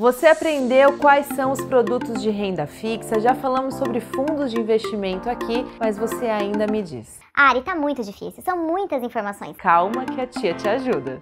Você aprendeu quais são os produtos de renda fixa, já falamos sobre fundos de investimento aqui, mas você ainda me diz. Ari, tá muito difícil, são muitas informações. Calma que a tia te ajuda.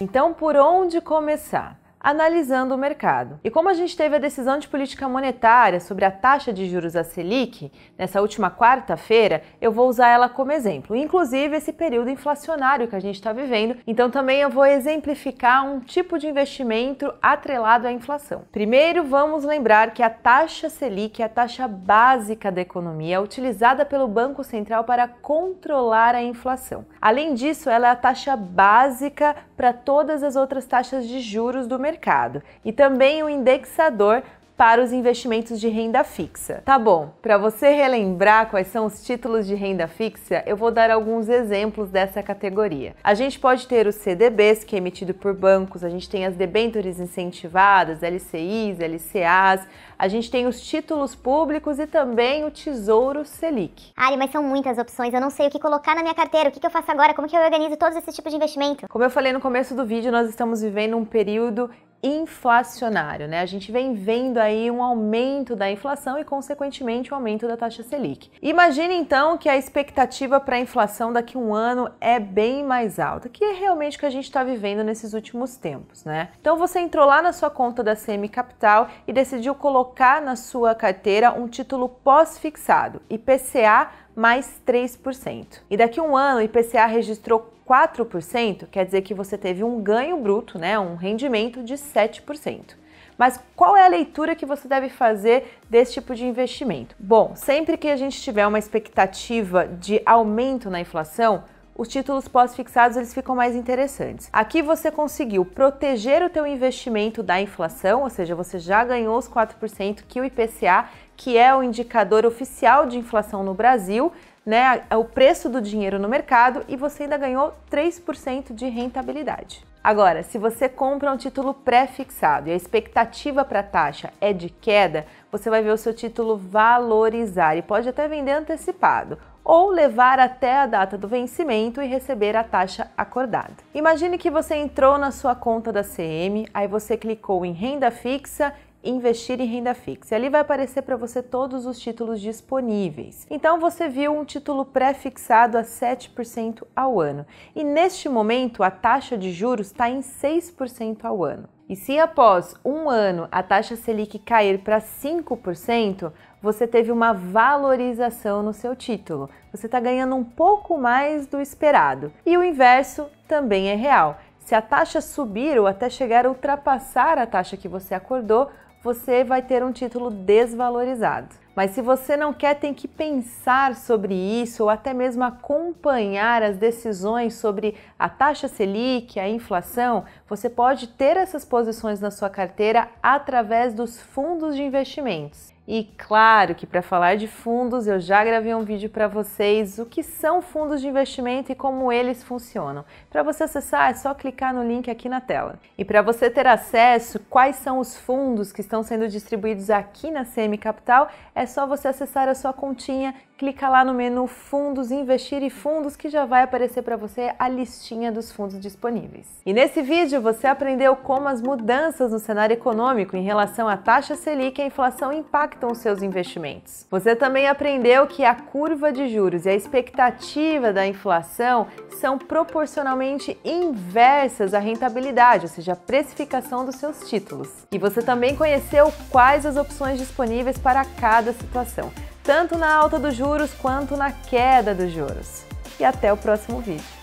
Então, por onde começar? analisando o mercado. E como a gente teve a decisão de política monetária sobre a taxa de juros da Selic nessa última quarta-feira, eu vou usar ela como exemplo, inclusive esse período inflacionário que a gente está vivendo. Então também eu vou exemplificar um tipo de investimento atrelado à inflação. Primeiro, vamos lembrar que a taxa Selic é a taxa básica da economia, utilizada pelo Banco Central para controlar a inflação. Além disso, ela é a taxa básica para todas as outras taxas de juros do mercado mercado e também o indexador para os investimentos de renda fixa. Tá bom, para você relembrar quais são os títulos de renda fixa, eu vou dar alguns exemplos dessa categoria. A gente pode ter os CDBs, que é emitido por bancos, a gente tem as debêntures incentivadas, LCIs, LCAs, a gente tem os títulos públicos e também o Tesouro Selic. Ari, mas são muitas opções, eu não sei o que colocar na minha carteira, o que, que eu faço agora, como que eu organizo todos esses tipos de investimento? Como eu falei no começo do vídeo, nós estamos vivendo um período inflacionário, né? A gente vem vendo aí um aumento da inflação e, consequentemente, o um aumento da taxa Selic. Imagine então que a expectativa para a inflação daqui a um ano é bem mais alta, que é realmente o que a gente está vivendo nesses últimos tempos, né? Então você entrou lá na sua conta da CM Capital e decidiu colocar na sua carteira um título pós-fixado, IPCA mais 3%. E daqui a um ano o IPCA registrou 4%, quer dizer que você teve um ganho bruto, né, um rendimento de 7%. Mas qual é a leitura que você deve fazer desse tipo de investimento? Bom, sempre que a gente tiver uma expectativa de aumento na inflação, os títulos pós-fixados eles ficam mais interessantes. Aqui você conseguiu proteger o teu investimento da inflação, ou seja, você já ganhou os 4% que o IPCA, que é o indicador oficial de inflação no Brasil, né, é o preço do dinheiro no mercado e você ainda ganhou 3% de rentabilidade. Agora, se você compra um título pré-fixado e a expectativa para a taxa é de queda, você vai ver o seu título valorizar e pode até vender antecipado ou levar até a data do vencimento e receber a taxa acordada. Imagine que você entrou na sua conta da CM, aí você clicou em renda fixa investir em renda fixa. ali vai aparecer para você todos os títulos disponíveis. Então você viu um título pré-fixado a 7% ao ano. E neste momento a taxa de juros está em 6% ao ano. E se após um ano a taxa Selic cair para 5%, você teve uma valorização no seu título. Você está ganhando um pouco mais do esperado. E o inverso também é real. Se a taxa subir ou até chegar a ultrapassar a taxa que você acordou, você vai ter um título desvalorizado. Mas se você não quer, tem que pensar sobre isso ou até mesmo acompanhar as decisões sobre a taxa Selic, a inflação. Você pode ter essas posições na sua carteira através dos fundos de investimentos. E claro que para falar de fundos, eu já gravei um vídeo para vocês o que são fundos de investimento e como eles funcionam. Para você acessar, é só clicar no link aqui na tela. E para você ter acesso quais são os fundos que estão sendo distribuídos aqui na CM Capital, é só você acessar a sua continha, clica lá no menu Fundos, Investir e Fundos que já vai aparecer para você a listinha dos fundos disponíveis. E nesse vídeo você aprendeu como as mudanças no cenário econômico em relação à taxa Selic e a inflação impactam impactam seus investimentos. Você também aprendeu que a curva de juros e a expectativa da inflação são proporcionalmente inversas à rentabilidade, ou seja, à precificação dos seus títulos. E você também conheceu quais as opções disponíveis para cada situação, tanto na alta dos juros quanto na queda dos juros. E até o próximo vídeo.